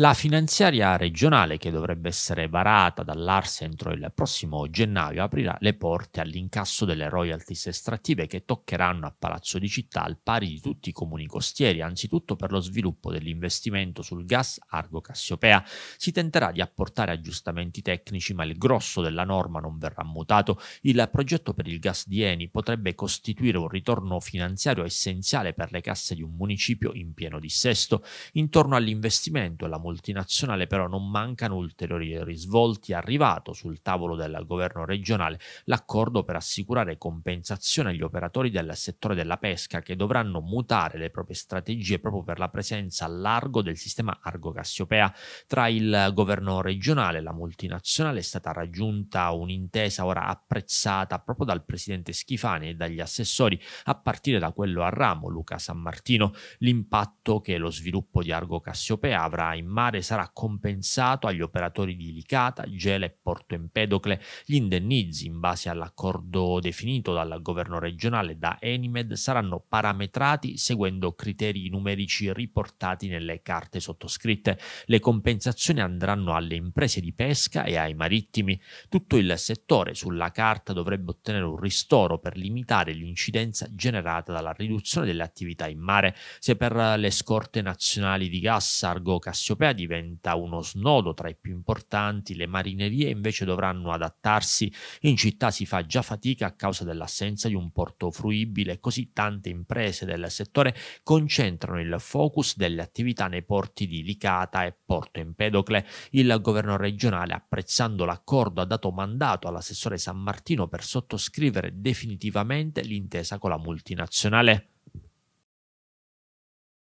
La finanziaria regionale, che dovrebbe essere varata dall'Arse entro il prossimo gennaio, aprirà le porte all'incasso delle royalties estrattive che toccheranno a Palazzo di Città al pari di tutti i comuni costieri. Anzitutto per lo sviluppo dell'investimento sul gas Argo Cassiopea si tenterà di apportare aggiustamenti tecnici, ma il grosso della norma non verrà mutato. Il progetto per il gas di Eni potrebbe costituire un ritorno finanziario essenziale per le casse di un municipio in pieno dissesto. Intorno all'investimento e la multinazionale però non mancano ulteriori risvolti. È arrivato sul tavolo del governo regionale l'accordo per assicurare compensazione agli operatori del settore della pesca che dovranno mutare le proprie strategie proprio per la presenza a largo del sistema Argo Cassiopea. Tra il governo regionale e la multinazionale è stata raggiunta un'intesa ora apprezzata proprio dal presidente Schifani e dagli assessori, a partire da quello a ramo Luca San Martino. L'impatto che lo sviluppo di Argo Cassiopea avrà in mano mare sarà compensato agli operatori di Licata, Gela e Porto Empedocle gli indennizi in base all'accordo definito dal governo regionale da Enimed saranno parametrati seguendo criteri numerici riportati nelle carte sottoscritte. Le compensazioni andranno alle imprese di pesca e ai marittimi. Tutto il settore sulla carta dovrebbe ottenere un ristoro per limitare l'incidenza generata dalla riduzione delle attività in mare. Se per le scorte nazionali di gas, Argo Cassiopeia europea diventa uno snodo tra i più importanti, le marinerie invece dovranno adattarsi, in città si fa già fatica a causa dell'assenza di un porto fruibile, così tante imprese del settore concentrano il focus delle attività nei porti di Licata e Porto Empedocle. Il governo regionale, apprezzando l'accordo, ha dato mandato all'assessore San Martino per sottoscrivere definitivamente l'intesa con la multinazionale.